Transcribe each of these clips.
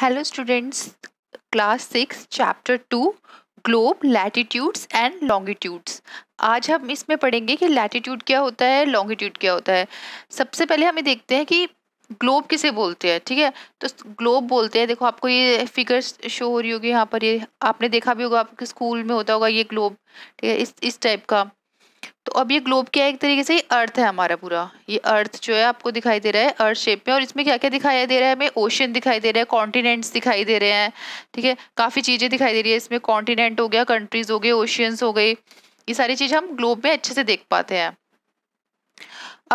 Hello students class six chapter two globe latitudes and longitudes आज हम इसमें पढ़ेंगे कि लैटीट्यूड क्या होता है लॉन्गिट्यूड क्या होता है सबसे पहले हमें देखते हैं कि ग्लोब किसे बोलते हैं ठीक है तो ग्लोब बोलते हैं देखो आपको ये फिगर्स शो हो रही होगी यहाँ पर ये आपने देखा भी होगा आपके स्कूल में होता होगा ये ग्लोब ठीक है इस इस टाइप का तो अब ये ग्लोब क्या है एक तरीके से ये अर्थ है हमारा पूरा ये अर्थ जो है आपको दिखाई दे रहा है अर्थ शेप में और इसमें क्या क्या दिखाई दे रहा है हमें ओशन दिखाई दे रहा है कॉन्टिनेंट्स दिखाई दे रहे हैं ठीक है काफ़ी चीज़ें दिखाई दे रही है इसमें कॉन्टिनेंट हो गया कंट्रीज हो गए ओशियंस हो गई ये सारी चीज़ हम ग्लोब में अच्छे से देख पाते हैं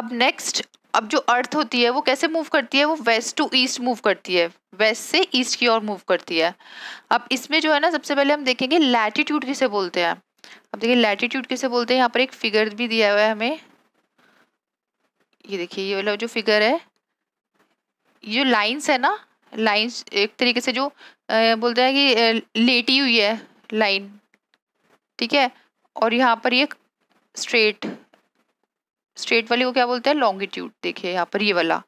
अब नेक्स्ट अब जो अर्थ होती है वो कैसे मूव करती है वो वेस्ट टू ईस्ट मूव करती है वेस्ट से ईस्ट की ओर मूव करती है अब इसमें जो है ना सबसे पहले हम देखेंगे लैटीट्यूड किसे बोलते हैं अब देखिए लैटीट्यूड किसे बोलते हैं यहाँ पर एक फिगर भी दिया हुआ है हमें ये देखिए ये वाला जो फिगर है ये जो लाइंस है ना लाइंस एक तरीके से जो आ, बोलते हैं कि लेटी हुई है लाइन ठीक है और यहाँ पर ये स्ट्रेट स्ट्रेट वाली को क्या बोलते हैं लॉन्गिट्यूड देखिए यहाँ पर ये वाला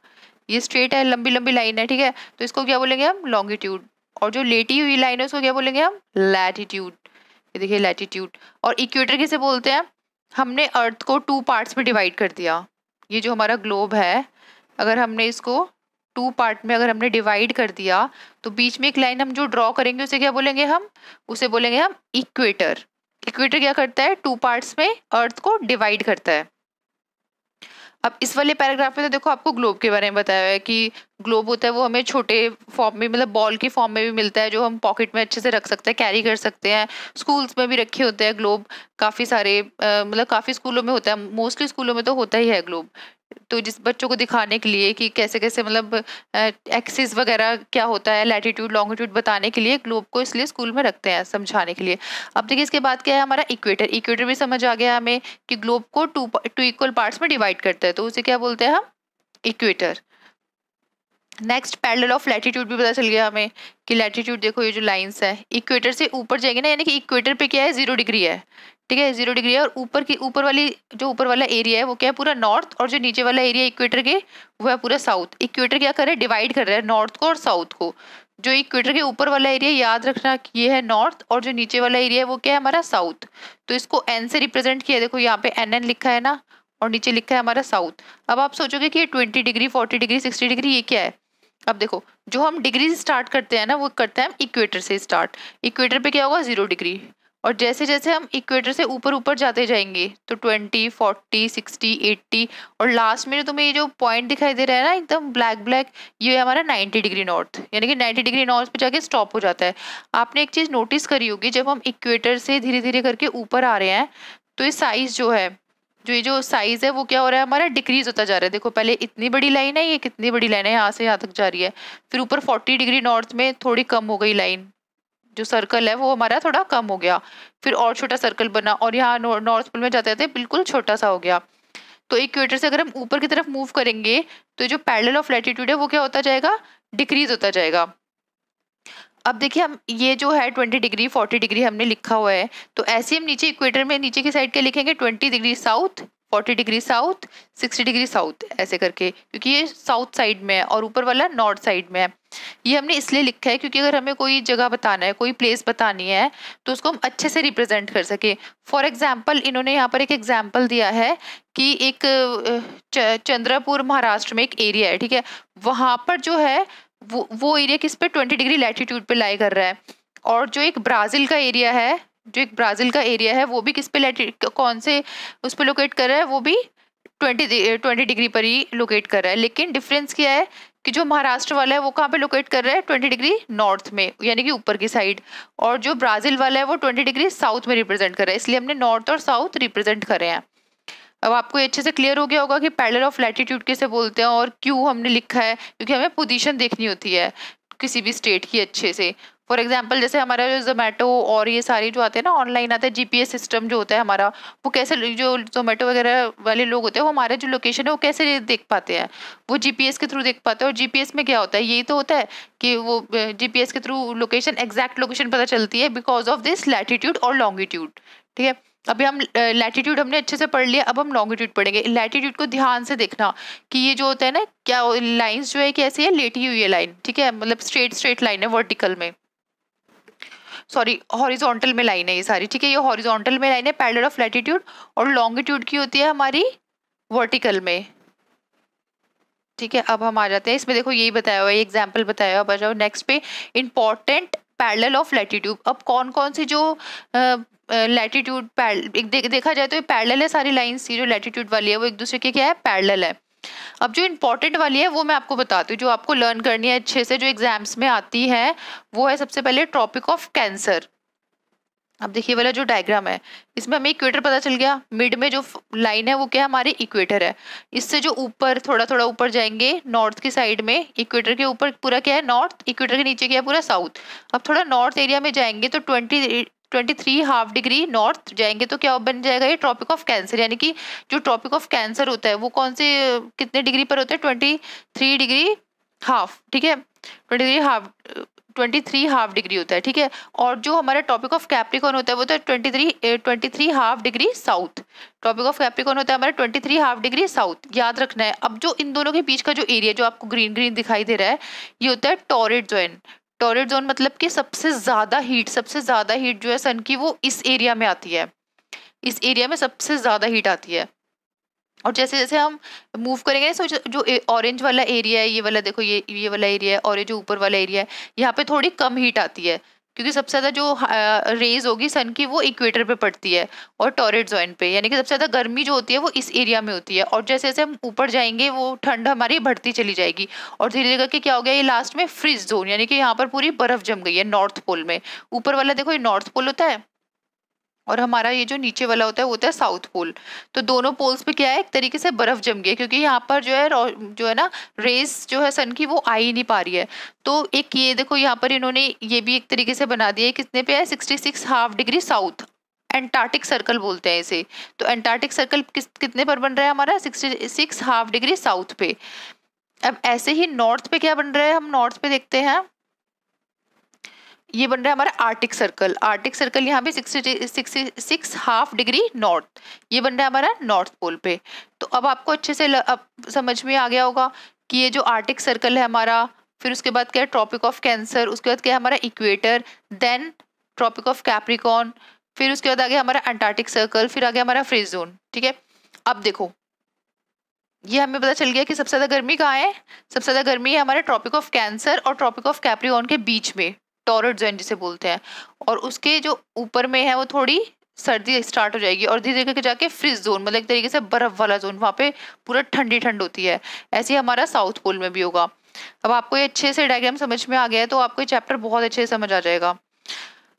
ये स्ट्रेट है लंबी लंबी लाइन है ठीक है तो इसको क्या बोलेंगे हम लॉन्गिट्यूड और जो लेटी हुई लाइन है उसको क्या बोलेंगे हम लैटिट्यूड ये देखिए लैटीट्यूड और इक्वेटर किसे बोलते हैं हमने अर्थ को टू पार्ट्स में डिवाइड कर दिया ये जो हमारा ग्लोब है अगर हमने इसको टू पार्ट में अगर हमने डिवाइड कर दिया तो बीच में एक लाइन हम जो ड्रॉ करेंगे उसे क्या बोलेंगे हम उसे बोलेंगे हम इक्वेटर इक्वेटर क्या करता है टू पार्ट्स में अर्थ को डिवाइड करता है अब इस वाले पैराग्राफ में तो देखो आपको ग्लोब के बारे में बताया है कि ग्लोब होता है वो हमें छोटे फॉर्म में मतलब बॉल के फॉर्म में भी मिलता है जो हम पॉकेट में अच्छे से रख सकते हैं कैरी कर सकते हैं स्कूल्स में भी रखे होते हैं ग्लोब काफ़ी सारे मतलब काफ़ी स्कूलों में होता है मोस्टली स्कूलों में तो होता ही है ग्लोब तो जिस बच्चों को दिखाने के लिए कि कैसे कैसे मतलब एक्सिस वगैरह क्या होता है लैटिट्यूड लॉन्गिट्यूड बताने के लिए ग्लोब को इसलिए स्कूल में रखते हैं समझाने के लिए अब देखिए इसके बाद क्या है हमारा इक्वेटर इक्वेटर भी समझ आ गया हमें कि ग्लोब को टू टू इक्वल पार्ट्स में डिवाइड करता है तो उसे क्या बोलते हैं हम equator next parallel of latitude भी पता चल गया हमें कि लैटीट्यूड देखो ये जो लाइंस है इक्वेटर से ऊपर जाएंगे ना यानी कि इक्वेटर पे क्या है जीरो डिग्री है ठीक है जीरो डिग्री है और ऊपर की ऊपर वाली जो ऊपर वाला एरिया है वो क्या है पूरा नॉर्थ और जो नीचे वाला एरिया इक्वेटर के वो है पूरा साउथ इक्वेटर क्या कर रहा है डिवाइड कर रहा है नॉर्थ को और साउथ को जो इक्वेटर के ऊपर वाला एरिया याद रखना कि ये है नॉर्थ और जो नीचे वाला एरिया है वो क्या है हमारा साउथ तो इसको एन से रिप्रेजेंट किया देखो यहाँ पे एन एन लिखा है ना और नीचे लिखा है हमारा साउथ अब आप सोचोगे कि ये twenty degree forty degree sixty degree ये क्या है अब देखो जो हम डिग्री स्टार्ट करते हैं ना वो करते हैं हम इक्वेटर से स्टार्ट इक्वेटर पे क्या होगा ज़ीरो डिग्री और जैसे जैसे हम इक्वेटर से ऊपर ऊपर जाते जाएंगे तो ट्वेंटी फोर्टी सिक्सटी एट्टी और लास्ट में तुम्हें ये जो पॉइंट दिखाई दे रहा है ना एकदम ब्लैक ब्लैक ये हमारा नाइन्टी डिग्री नॉर्थ यानी कि नाइन्टी डिग्री नॉर्थ पे जाके स्टॉप हो जाता है आपने एक चीज़ नोटिस करी होगी जब हम इक्वेटर से धीरे धीरे करके ऊपर आ रहे हैं तो ये साइज़ जो है जो ये जो साइज़ है वो क्या हो रहा है हमारा डिक्रीज़ होता जा रहा है देखो पहले इतनी बड़ी लाइन है ये कितनी बड़ी लाइन है यहाँ से यहाँ तक जा रही है फिर ऊपर फोर्टी डिग्री नॉर्थ में थोड़ी कम हो गई लाइन जो सर्कल है वो हमारा थोड़ा कम हो गया फिर और छोटा सर्कल बना और यहाँ नॉर्थ पोल में जाते जाते बिल्कुल छोटा सा हो गया तो इक्वेटर से अगर हम ऊपर की तरफ मूव करेंगे तो जो पैरेलल ऑफ लैटिट्यूड है वो क्या होता जाएगा डिक्रीज होता जाएगा अब देखिए हम ये जो है ट्वेंटी डिग्री फोर्टी डिग्री हमने लिखा हुआ है तो ऐसे हम नीचे इक्वेटर में नीचे की साइड के लिखेंगे twenty degree south forty degree south sixty degree south ऐसे करके क्योंकि ये साउथ साइड में है और ऊपर वाला नॉर्थ साइड में है ये हमने इसलिए लिखा है क्योंकि अगर हमें कोई जगह बताना है कोई प्लेस बतानी है तो उसको हम अच्छे से रिप्रेजेंट कर सके फॉर एग्जाम्पल इन्होंने यहाँ पर एक एग्जाम्पल दिया है कि एक चंद्रपुर महाराष्ट्र में एक एरिया है ठीक है वहाँ पर जो है वो वो एरिया किस पे ट्वेंटी डिग्री लैटीट्यूड पे लाई कर रहा है और जो एक ब्राज़ील का एरिया है जो एक ब्राज़ील का एरिया है वो भी किस पे कौन से उस पर लोकेट कर रहा है वो भी ट्वेंटी ट्वेंटी डिग्री पर ही लोकेट कर रहा है लेकिन डिफरेंस क्या है कि जो महाराष्ट्र वाला है वो कहाँ पे लोकेट कर रहा है ट्वेंटी डिग्री नॉर्थ में यानी कि ऊपर की साइड और जो ब्राज़ील वाला है वो ट्वेंटी डिग्री साउथ में रिप्रेजेंट कर रहा है इसलिए हमने नॉर्थ और साउथ रिप्रेजेंट करे हैं अब आपको अच्छे से क्लियर हो गया होगा कि पैडल ऑफ लैटिट्यूड कैसे बोलते हैं और क्यों हमने लिखा है क्योंकि हमें पोजीशन देखनी होती है किसी भी स्टेट की अच्छे से फॉर एग्जाम्पल जैसे हमारा जो जोमेटो और ये सारे जो आते हैं ना ऑनलाइन आते हैं जीपीएस सिस्टम जो होता है हमारा वो कैसे जो जोमेटो वगैरह वाले लोग होते हैं वो हमारे जो लोकेशन है वो कैसे देख पाते हैं वो जीपीएस के थ्रू देख पाते हैं और जीपीएस में क्या होता है यही तो होता है कि वो जीपीएस के थ्रू लोकेशन एग्जैक्ट लोकेशन पता चलती है बिकॉज ऑफ दिस लैटिट्यूड और लॉन्गिट्यूड ठीक है अभी हम लैटीट्यूड हमने अच्छे से पढ़ लिया अब हम लॉन्गिट्यूड पढ़ेंगे लैटीट्यूड को ध्यान से देखना कि ये जो होता है ना क्या लाइंस जो है कैसी है लेटी हुई है लाइन ठीक है मतलब स्ट्रेट स्ट्रेट लाइन है वर्टिकल में सॉरी हॉरिजॉन्टल में लाइन है ये सारी ठीक है ये हॉरिजॉन्टल में लाइन है पैरल ऑफ लैटीट्यूड और लॉन्गिट्यूड की होती है हमारी वर्टिकल में ठीक है अब हम आ जाते हैं इसमें देखो यही बताया हुआ है एग्जाम्पल बताया हुआ जाओ नेक्स्ट पे इंपॉर्टेंट पैरेलल ऑफ लैटीट्यूड अब कौन कौन सी जो लैटीट्यूड दे, देखा जाए तो ये पैरल है सारी लाइन ये जो लैटीट्यूड वाली है वो एक दूसरे के क्या है पैरल है अब जो इम्पोर्टेंट वाली है वो मैं आपको बताती हूँ जो आपको लर्न करनी है अच्छे से जो एग्जाम्स में आती है वो है सबसे पहले ट्रॉपिक ऑफ कैंसर अब देखिए वाला जो डायग्राम है इसमें हमें इक्वेटर पता चल गया मिड में जो लाइन है वो क्या है हमारे इक्वेटर है इससे जो ऊपर थोड़ा थोड़ा ऊपर जाएंगे नॉर्थ की साइड में इक्वेटर के ऊपर पूरा क्या है नॉर्थ इक्वेटर के नीचे क्या है पूरा साउथ अब थोड़ा नॉर्थ एरिया में जाएंगे तो twenty twenty three half degree north जाएंगे तो क्या बन जाएगा ये ट्रॉपिक ऑफ कैंसर यानी कि जो ट्रॉपिक ऑफ कैंसर होता है वो कौन से कितने डिग्री पर होता है ट्वेंटी थ्री डिग्री हाफ ठीक है twenty three half twenty three half degree होता है ठीक है और जो हमारा टॉपिक ऑफ कैप्रिकॉन होता है वो तो twenty three twenty three half degree south Tropic of Capricorn होता है हमारा twenty three half degree south याद रखना है अब जो इन दोनों के बीच का जो एरिया जो आपको ग्रीन ग्रीन दिखाई दे रहा है ये होता है टॉरेट जोन टॉरेड जोन मतलब कि सबसे ज़्यादा हीट सबसे ज़्यादा हीट जो है सन की वो इस एरिया में आती है इस एरिया में सबसे ज़्यादा हीट आती है और जैसे जैसे हम मूव करेंगे सो जो ऑरेंज वाला एरिया है ये वाला देखो ये ये वाला एरिया है और ये जो ऊपर वाला एरिया है यहाँ पे थोड़ी कम हीट आती है क्योंकि सबसे ज़्यादा जो रेज होगी सन की वो इक्वेटर पे पड़ती है और टॉरेट जॉइंट पे यानी कि सबसे ज़्यादा गर्मी जो होती है वो इस एरिया में होती है और जैसे जैसे हम ऊपर जाएंगे वो ठंड हमारी बढ़ती चली जाएगी और धीरे धीरे करके क्या हो गया ये लास्ट में फ्रिज जोन यानी कि यहाँ पर पूरी बर्फ़ जम गई है नॉर्थ पोल में ऊपर वाला देखो ये नॉर्थ पोल होता है और हमारा ये जो नीचे वाला होता है वो होता है साउथ पोल तो दोनों पोल्स पे क्या है एक तरीके से बर्फ़ जम गई है क्योंकि यहाँ पर जो है जो है ना रेस जो है सन की वो आ ही नहीं पा रही है तो एक ये देखो यहाँ पर इन्होंने ये भी एक तरीके से बना दिया है कितने पे है sixty six half degree south Antarctic Circle बोलते हैं इसे तो एंटार्टिक सर्कल किस कितने पर बन रहा है हमारा sixty six half degree south पे अब ऐसे ही नॉर्थ पे क्या बन रहा है हम नॉर्थ पे देखते हैं ये बन रहा है हमारा आर्टिक सर्कल आर्टिक सर्कल यहाँ पे सिक्स हाफ डिग्री नॉर्थ ये बन रहा है हमारा नॉर्थ पोल पे तो अब आपको अच्छे से ल, अब समझ में आ गया होगा कि ये जो आर्टिक सर्कल है हमारा फिर उसके बाद क्या है ट्रॉपिक ऑफ कैंसर उसके बाद क्या है हमारा equator then Tropic of Capricorn फिर उसके बाद आ गया हमारा अंटार्टिक सर्कल फिर आ गया हमारा फ्री जोन ठीक है अब देखो ये हमें पता चल गया कि सबसे ज़्यादा गर्मी कहाँ है सबसे ज़्यादा गर्मी है हमारे ट्रॉपिक ऑफ कैंसर और ट्रॉपिक ऑफ कैप्रिकॉन के बीच में टॉरड जोन जिसे बोलते हैं और उसके जो ऊपर में है वो थोड़ी सर्दी स्टार्ट हो जाएगी और धीरे धीरे जाके फ्रिज जोन मतलब एक तरीके से बर्फ़ वाला जोन वहाँ पे पूरा ठंडी ठंड होती है ऐसे ही हमारा साउथ पोल में भी होगा अब आपको ये अच्छे से डायग्राम समझ में आ गया है तो आपको ये चैप्टर बहुत अच्छे से समझ आ जाएगा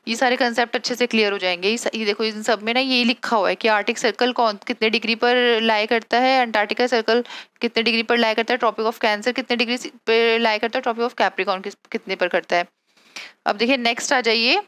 ये सारे कंसेप्ट अच्छे से क्लियर हो जाएंगे ये देखो इन सब में ना ये लिखा हुआ है कि आर्टिक सर्कल कौन कितने डिग्री पर लाया करता है अंटार्कटिका सर्कल कितने डिग्री पर लाया करता है ट्रॉपिक ऑफ कैंसर कितने डिग्री पर लाया करता है ट्रॉपिक ऑफ कैप्रिकॉन कितने पर करता है अब देखिए नेक्स्ट आ जाइए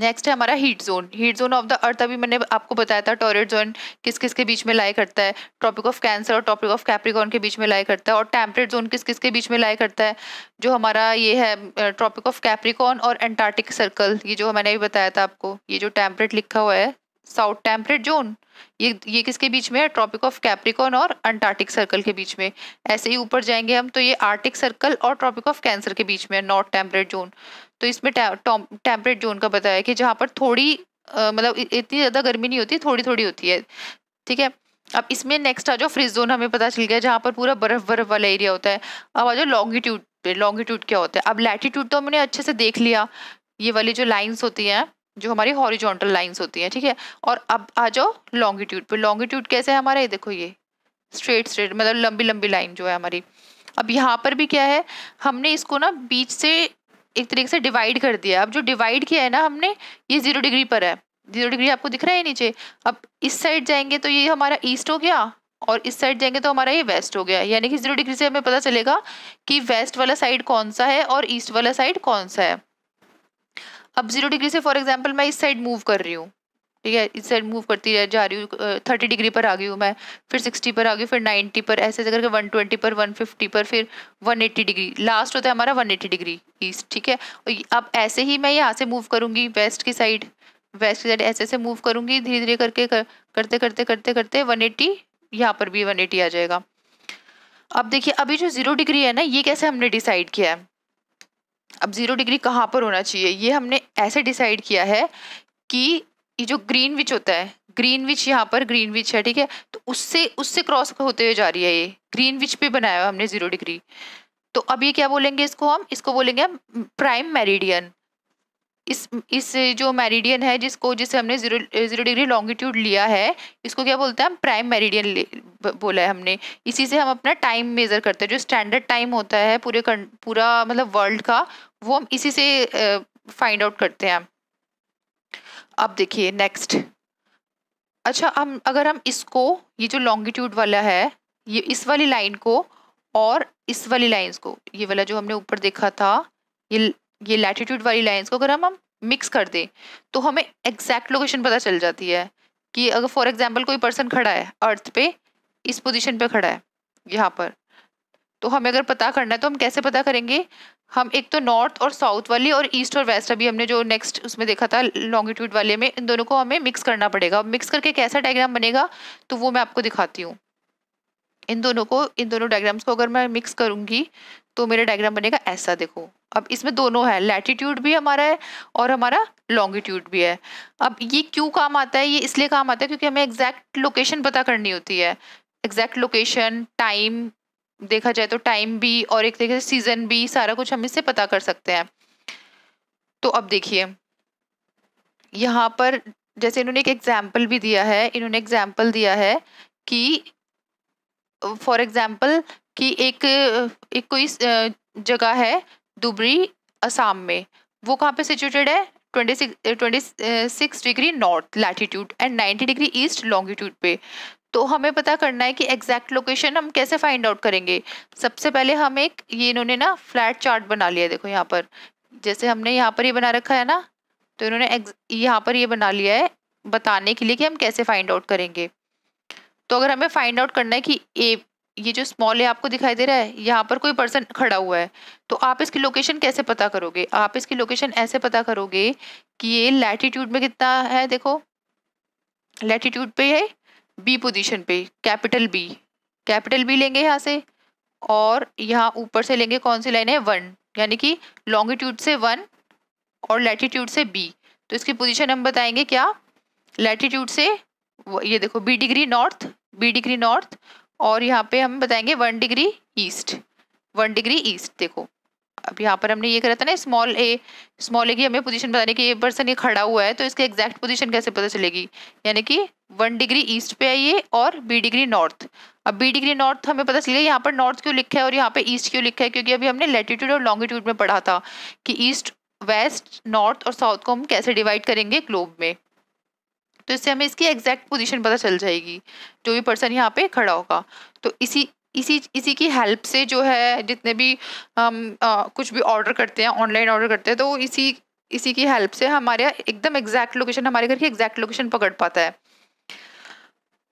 नेक्स्ट है हमारा heat zone heat zone of the earth अभी मैंने आपको बताया था टॉरेट जोन किस किस के बीच में लाया करता है ट्रॉपिक ऑफ कैंसर और ट्रॉपिक ऑफ कैप्रिकॉन के बीच में लाया करता है और टेम्परेट जोन किस किस के बीच में लाया करता है जो हमारा ये है ट्रॉपिक ऑफ कैप्रिकॉन और एंटार्टिक सर्कल ये जो मैंने अभी बताया था आपको ये जो टेम्परेट लिखा हुआ है साउथ टेम्परेट जोन ये ये किसके बीच में है ट्रॉपिक ऑफ कैप्रिकॉन और अंटार्कटिक सर्कल के बीच में ऐसे ही ऊपर जाएंगे हम तो ये आर्टिक सर्कल और ट्रॉपिक ऑफ कैंसर के बीच में है नॉर्थ टेम्परेट जोन तो इसमें टेम्परेट जोन का बताया कि जहाँ पर थोड़ी मतलब इतनी ज़्यादा गर्मी नहीं होती थोड़ी थोड़ी होती है ठीक है अब इसमें नेक्स्ट आ जाओ फ्रिज जोन हमें पता चल गया जहाँ पर पूरा बर्फ बर्फ वाला एरिया होता है अब आ जाओ लॉन्गिट्यूड पे लॉन्गिट्यूड क्या होता है अब लैटीट्यूड तो हमने अच्छे से देख लिया ये वाली जो लाइंस होती हैं जो हमारी हॉरिजॉन्टल लाइंस होती हैं ठीक है थीके? और अब आ जाओ लॉन्गिट्यूड पर लॉन्गिट्यूड कैसे है हमारा ये देखो ये स्ट्रेट स्ट्रेट मतलब लंबी लंबी लाइन जो है हमारी अब यहाँ पर भी क्या है हमने इसको ना बीच से एक तरीके से डिवाइड कर दिया अब जो डिवाइड किया है ना हमने ये ज़ीरो डिग्री पर है जीरो डिग्री आपको दिख रहा है नीचे अब इस साइड जाएंगे तो ये हमारा ईस्ट हो गया और इस साइड जाएंगे तो हमारा ये वेस्ट हो गया यानी कि जीरो डिग्री से हमें पता चलेगा कि वेस्ट वाला साइड कौन सा है और ईस्ट वाला साइड कौन सा है अब जीरो डिग्री से फॉर एग्जाम्पल मैं इस साइड मूव कर रही हूँ ठीक है इस साइड मूव करती जा रही हूँ थर्टी डिग्री पर आ गई हूँ मैं फिर सिक्सटी पर आ गई फिर नाइन्टी पर ऐसे ऐसे करके वन ट्वेंटी पर वन फिफ्टी पर फिर वन एट्टी डिग्री लास्ट होता है हमारा वन एट्टी डिग्री ईस्ट ठीक है अब ऐसे ही मैं यहाँ से मूव करूँगी वेस्ट की साइड वेस्ट की साइड ऐसे ऐसे मूव करूँगी धीरे धीरे करके कर, करते करते करते करते वन एट्टी यहाँ पर भी वन एट्टी आ जाएगा अब देखिए अभी जो ज़ीरो डिग्री है ना ये कैसे हमने डिसाइड किया है अब ज़ीरो डिग्री कहाँ पर होना चाहिए ये हमने ऐसे डिसाइड किया है कि ये जो ग्रीन विच होता है ग्रीन विच यहाँ पर ग्रीन विच है ठीक है तो उससे उससे क्रॉस होते हुए जा रही है ये ग्रीन विच पे बनाया हुआ हमने ज़ीरो डिग्री तो अब ये क्या बोलेंगे इसको हम इसको बोलेंगे प्राइम मेरिडियन इस इस जो मेरिडियन है जिसको जिसे हमने जीरो जीरो डिग्री लॉन्गिट्यूड लिया है इसको क्या बोलते हैं हम प्राइम मेरिडियन बोला है हमने इसी से हम अपना टाइम मेज़र करते हैं जो स्टैंडर्ड टाइम होता है पूरे पूरा मतलब वर्ल्ड का वो हम इसी से फाइंड आउट करते हैं अब देखिए नेक्स्ट अच्छा हम अगर हम इसको ये जो लॉन्गिट्यूड वाला है ये इस वाली लाइन को और इस वाली लाइन्स को ये वाला जो हमने ऊपर देखा था ये ये लैटिट्यूड वाली लाइन्स को अगर हम हम मिक्स कर दें तो हमें एग्जैक्ट लोकेशन पता चल जाती है कि अगर फॉर एग्जाम्पल कोई पर्सन खड़ा है अर्थ पे इस पोजिशन पर खड़ा है यहाँ पर तो हमें अगर पता करना है तो हम कैसे पता करेंगे हम एक तो नॉर्थ और साउथ वाली और ईस्ट और वेस्ट अभी हमने जो नेक्स्ट उसमें देखा था लॉन्गिट्यूड वाले में इन दोनों को हमें मिक्स करना पड़ेगा मिक्स करके कैसा डायग्राम बनेगा तो वो मैं आपको दिखाती हूँ इन दोनों को इन दोनों डायग्राम्स को अगर मैं मिक्स करूँगी तो मेरा डायग्राम बनेगा ऐसा देखो अब इसमें दोनों है लैटीट्यूड भी हमारा है और हमारा लॉन्गिट्यूड भी है अब ये क्यों काम आता है ये इसलिए काम आता है क्योंकि हमें एग्जैक्ट लोकेशन पता करनी होती है एग्जैक्ट लोकेशन टाइम देखा जाए तो टाइम भी और एक तरीके से सीजन भी सारा कुछ हम इससे पता कर सकते हैं तो अब देखिए यहाँ पर जैसे इन्होंने एक एग्जाम्पल भी दिया है इन्होंने एग्जाम्पल दिया है कि फॉर एग्जाम्पल कि एक एक कोई जगह है दुबरी असम में वो कहाँ पे सिचुएटेड है twenty six degree north latitude and 90 degree east longitude पे तो हमें पता करना है कि एग्जैक्ट लोकेशन हम कैसे फाइंड आउट करेंगे सबसे पहले हम एक ये इन्होंने ना फ्लैट चार्ट बना लिया देखो यहाँ पर जैसे हमने यहाँ पर ये बना रखा है ना तो इन्होंने यहाँ पर ये बना लिया है बताने के लिए कि हम कैसे फाइंड आउट करेंगे तो अगर हमें फाइंड आउट करना है कि ए ये जो स्मॉल है आपको दिखाई दे रहा है यहाँ पर कोई पर्सन खड़ा हुआ है तो आप इसकी लोकेशन कैसे पता करोगे आप इसकी लोकेशन ऐसे पता करोगे कि ये लैटीट्यूड में कितना है देखो लैटीट्यूड पे है बी पोजीशन पे कैपिटल बी कैपिटल बी लेंगे यहाँ से और यहाँ ऊपर से लेंगे कौन सी लाइन है वन यानी कि लॉन्गिट्यूड से वन और लैटीट्यूड से बी तो इसकी पोजिशन हम बताएंगे क्या लैटीट्यूड से ये देखो B degree north B degree north और यहाँ पे हम बताएंगे one degree east one degree east देखो अब यहाँ पर हमने ये करा था ना स्मॉल ए स्मॉल ए की हमें पोजीशन बताने की ये पर्सन ये खड़ा हुआ है तो इसके एग्जैक्ट पोजीशन कैसे पता चलेगी यानी कि वन डिग्री ईस्ट पे है ये और बी डिग्री नॉर्थ अब बी डिग्री नॉर्थ हमें पता चलेगा यहाँ पर नॉर्थ क्यों लिखा है और यहाँ पर ईस्ट क्यों लिखा है क्योंकि अभी हमने लेटीट्यूड और लॉन्गिट्यूड में पढ़ा था कि ईस्ट वेस्ट नॉर्थ और साउथ को हम कैसे डिवाइड करेंगे ग्लोब में तो इससे हमें इसकी एग्जैक्ट पोजीशन पता चल जाएगी जो भी पर्सन यहाँ पे खड़ा होगा तो इसी इसी इसी की हेल्प से जो है जितने भी हम कुछ भी ऑर्डर करते हैं ऑनलाइन ऑर्डर करते हैं तो इसी इसी की हेल्प से हमारे एकदम एग्जैक्ट लोकेशन हमारे घर की एग्जैक्ट लोकेशन पकड़ पाता है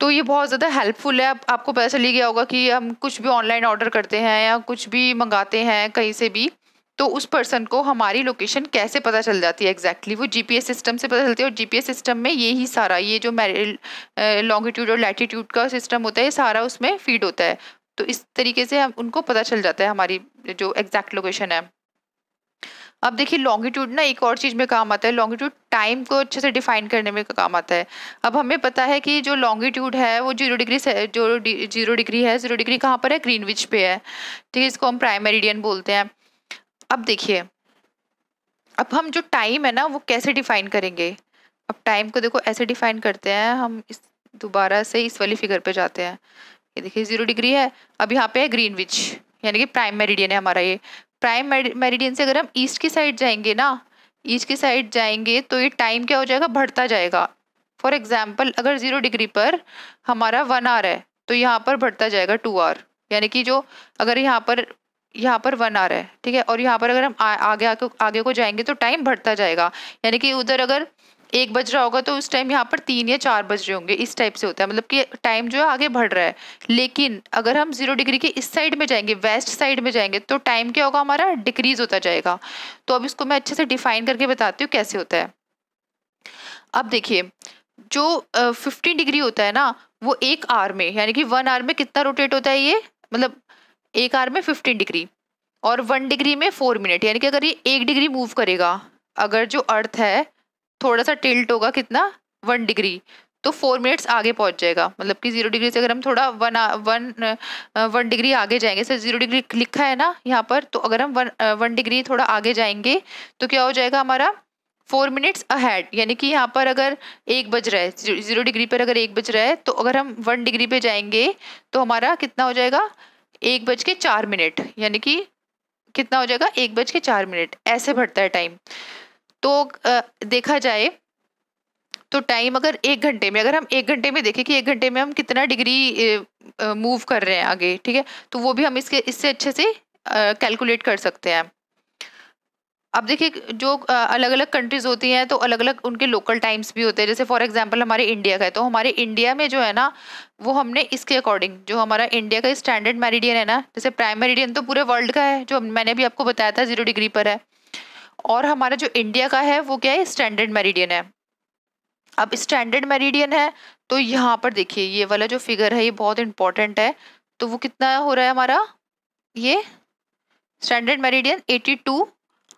तो ये बहुत ज़्यादा हेल्पफुल है आप, आपको पता चली गया होगा कि हम कुछ भी ऑनलाइन ऑर्डर करते हैं या कुछ भी मंगाते हैं कहीं से भी तो उस पर्सन को हमारी लोकेशन कैसे पता चल जाती है एग्जैक्टली exactly? वो जीपीएस सिस्टम से पता चलती है और जीपीएस सिस्टम में ये ही सारा ये जो लॉन्गिट्यूड और लैटिट्यूड का सिस्टम होता है ये सारा उसमें फीड होता है तो इस तरीके से हम उनको पता चल जाता है हमारी जो एग्जैक्ट लोकेशन है अब देखिए लॉन्गिट्यूड ना एक और चीज़ में काम आता है लॉन्गिट्यूड टाइम को अच्छे से डिफाइन करने में काम आता है अब हमें पता है कि जो लॉन्गिट्यूड है वो जीरो डिग्री से जो जीरो डिग्री है जीरो डिग्री कहाँ पर है ग्रीनविच पे है ठीक है इसको हम प्राइम मेरिडियन बोलते हैं अब देखिए अब हम जो टाइम है ना वो कैसे डिफाइन करेंगे अब टाइम को देखो ऐसे डिफाइन करते हैं हम इस दोबारा से इस वाली फिगर पे जाते हैं ये देखिए ज़ीरो डिग्री है अब यहाँ पे है ग्रीन विच यानी कि प्राइम मेरिडियन है हमारा ये प्राइम मेरिडियन से अगर हम ईस्ट की साइड जाएंगे ना ईस्ट की साइड जाएंगे तो ये टाइम क्या हो जाएगा बढ़ता जाएगा फॉर एग्जाम्पल अगर ज़ीरो डिग्री पर हमारा वन आर है तो यहाँ पर बढ़ता जाएगा टू आर यानी कि जो अगर यहाँ पर यहाँ पर वन आर है ठीक है और यहाँ पर अगर हम आ, आगे आगे आगे को जाएंगे तो टाइम बढ़ता जाएगा यानी कि उधर अगर एक बज रहा होगा तो उस टाइम यहाँ पर तीन या चार बज रहे होंगे इस टाइप से होता है मतलब कि टाइम जो है आगे बढ़ रहा है लेकिन अगर हम जीरो डिग्री के इस साइड में जाएंगे वेस्ट साइड में जाएंगे तो टाइम क्या होगा हमारा डिक्रीज होता जाएगा तो अब इसको मैं अच्छे से डिफाइन करके बताती हूँ कैसे होता है अब देखिए जो फिफ्टीन डिग्री होता है ना वो एक आर में यानी कि वन आर में कितना रोटेट होता है ये मतलब एक आर में फिफ्टीन डिग्री और वन डिग्री में फोर मिनट यानी कि अगर ये एक डिग्री मूव करेगा अगर जो अर्थ है थोड़ा सा टिल्ट होगा कितना वन डिग्री तो फोर मिनट्स आगे पहुंच जाएगा मतलब कि जीरो डिग्री से अगर हम थोड़ा वन वन वन डिग्री आगे जाएंगे सर जीरो डिग्री लिखा है ना यहाँ पर तो अगर हम वन वन डिग्री थोड़ा आगे जाएंगे तो क्या हो जाएगा हमारा फोर मिनट्स अहेड यानी कि यहाँ पर अगर एक बज रहा है जीरो डिग्री पर अगर एक बज रहा है तो अगर हम वन डिग्री पर जाएंगे तो हमारा कितना हो जाएगा एक बज के चार मिनट यानी कि कितना हो जाएगा एक बज के चार मिनट ऐसे बढ़ता है टाइम तो देखा जाए तो टाइम अगर एक घंटे में अगर हम एक घंटे में देखें कि एक घंटे में हम कितना डिग्री मूव कर रहे हैं आगे ठीक है तो वो भी हम इसके इससे अच्छे से कैलकुलेट कर सकते हैं अब देखिए जो अलग अलग कंट्रीज़ होती हैं तो अलग अलग उनके लोकल टाइम्स भी होते हैं जैसे फॉर एग्जांपल हमारे इंडिया का है तो हमारे इंडिया में जो है ना वो हमने इसके अकॉर्डिंग जो हमारा इंडिया का स्टैंडर्ड मेरिडियन है ना जैसे प्राइम मेरिडियन तो पूरे वर्ल्ड का है जो मैंने अभी आपको बताया था ज़ीरो डिग्री पर है और हमारा जो इंडिया का है वो क्या है स्टैंडर्ड मेरिडियन है अब स्टैंडर्ड मेरिडियन है तो यहाँ पर देखिए ये वाला जो फिगर है ये बहुत इंपॉर्टेंट है तो वो कितना हो रहा है हमारा ये standard meridian eighty two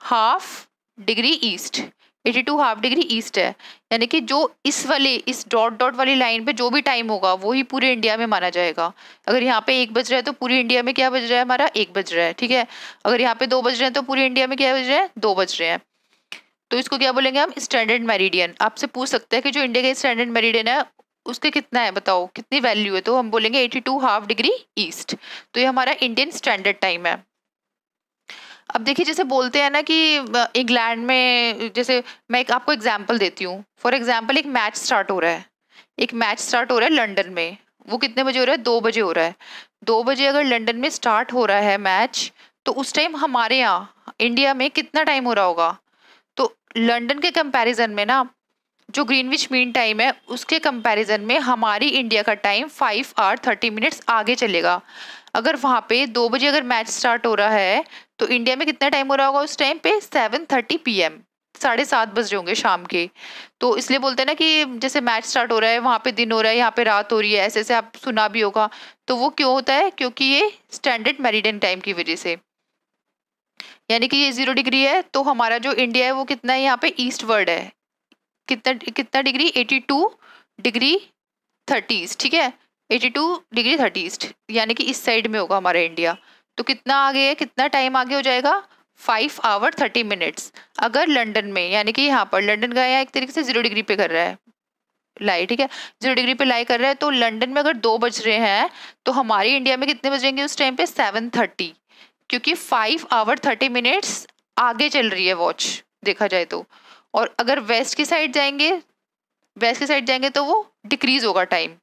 half degree east 82 half degree east है यानी कि जो इस वाले इस डॉट डॉट वाली लाइन पे जो भी टाइम होगा वो ही पूरे इंडिया में माना जाएगा अगर यहाँ पे एक बज रहा है तो पूरी इंडिया में क्या बज रहा है हमारा एक बज रहा है ठीक है अगर यहाँ पे दो बज रहे हैं तो पूरे इंडिया में क्या बज रहे हैं दो बज रहे हैं तो इसको क्या बोलेंगे हम स्टैंडर्ड मेरीडियन आपसे पूछ सकते हैं कि जो इंडिया का स्टैंडर्ड मेरीडियन है उसके कितना है बताओ कितनी वैल्यू है तो हम बोलेंगे eighty two half degree east तो ये हमारा इंडियन स्टैंडर्ड टाइम है अब देखिए जैसे बोलते हैं ना कि इंग्लैंड में जैसे मैं एक आपको एग्जाम्पल देती हूँ फॉर एग्जाम्पल एक मैच स्टार्ट हो रहा है एक मैच स्टार्ट हो रहा है लंडन में वो कितने बजे हो रहा है दो बजे हो रहा है दो बजे अगर लंडन में स्टार्ट हो रहा है मैच तो उस टाइम हमारे यहाँ इंडिया में कितना टाइम हो रहा होगा तो लंडन के कंपैरिजन में ना जो ग्रीनविच मीन टाइम है उसके कंपैरिजन में हमारी इंडिया का time five hour thirty minutes आगे चलेगा अगर वहाँ पे दो बजे अगर मैच स्टार्ट हो रहा है तो इंडिया में कितना टाइम हो रहा होगा उस टाइम पे सेवन थर्टी पी एम साढ़े सात बज रहे होंगे शाम के तो इसलिए बोलते हैं ना कि जैसे मैच स्टार्ट हो रहा है वहाँ पे दिन हो रहा है यहाँ पे रात हो रही है ऐसे ऐसे आप सुना भी होगा तो वो क्यों होता है क्योंकि ये स्टैंडर्ड मेरिडियन टाइम की वजह से यानी कि ये जीरो डिग्री है तो हमारा जो इंडिया है वो कितना है यहाँ पे ईस्ट वर्ड है कितना कितना degree eighty two degree thirties ठीक है eighty two degree thirty east यानी कि इस साइड में होगा हमारा इंडिया तो कितना आगे है कितना टाइम आगे हो जाएगा फाइव आवर थर्टी मिनट्स अगर लंदन में यानी कि यहाँ पर लंदन का यहाँ एक तरीके से जीरो डिग्री पे कर रहा है लाई ठीक है जीरो डिग्री पे लाई कर रहा है तो लंदन में अगर दो बज रहे हैं तो हमारे इंडिया में कितने बजेंगे उस टाइम पे सेवन थर्टी क्योंकि फाइव आवर थर्टी मिनट्स आगे चल रही है वॉच देखा जाए तो और अगर वेस्ट की साइड जाएंगे वेस्ट की साइड जाएंगे तो वो डिक्रीज होगा टाइम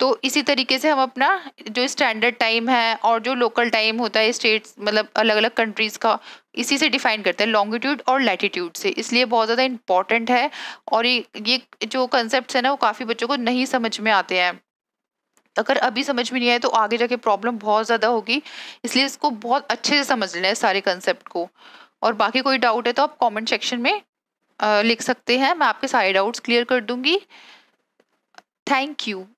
तो इसी तरीके से हम अपना जो स्टैंडर्ड टाइम है और जो लोकल टाइम होता है स्टेट्स मतलब अलग अलग कंट्रीज़ का इसी से डिफाइन करते हैं लॉन्गिट्यूड और लैटिट्यूड से इसलिए बहुत ज़्यादा इंपॉर्टेंट है और ये ये जो कंसेप्ट है ना वो काफ़ी बच्चों को नहीं समझ में आते हैं अगर अभी समझ में नहीं आए तो आगे जाके प्रॉब्लम बहुत ज़्यादा होगी इसलिए इसको बहुत अच्छे से समझ लेना है सारे कंसेप्ट को और बाकी कोई डाउट है तो आप कमेंट सेक्शन में लिख सकते हैं मैं आपके सारे डाउट्स क्लियर कर दूंगी थैंक यू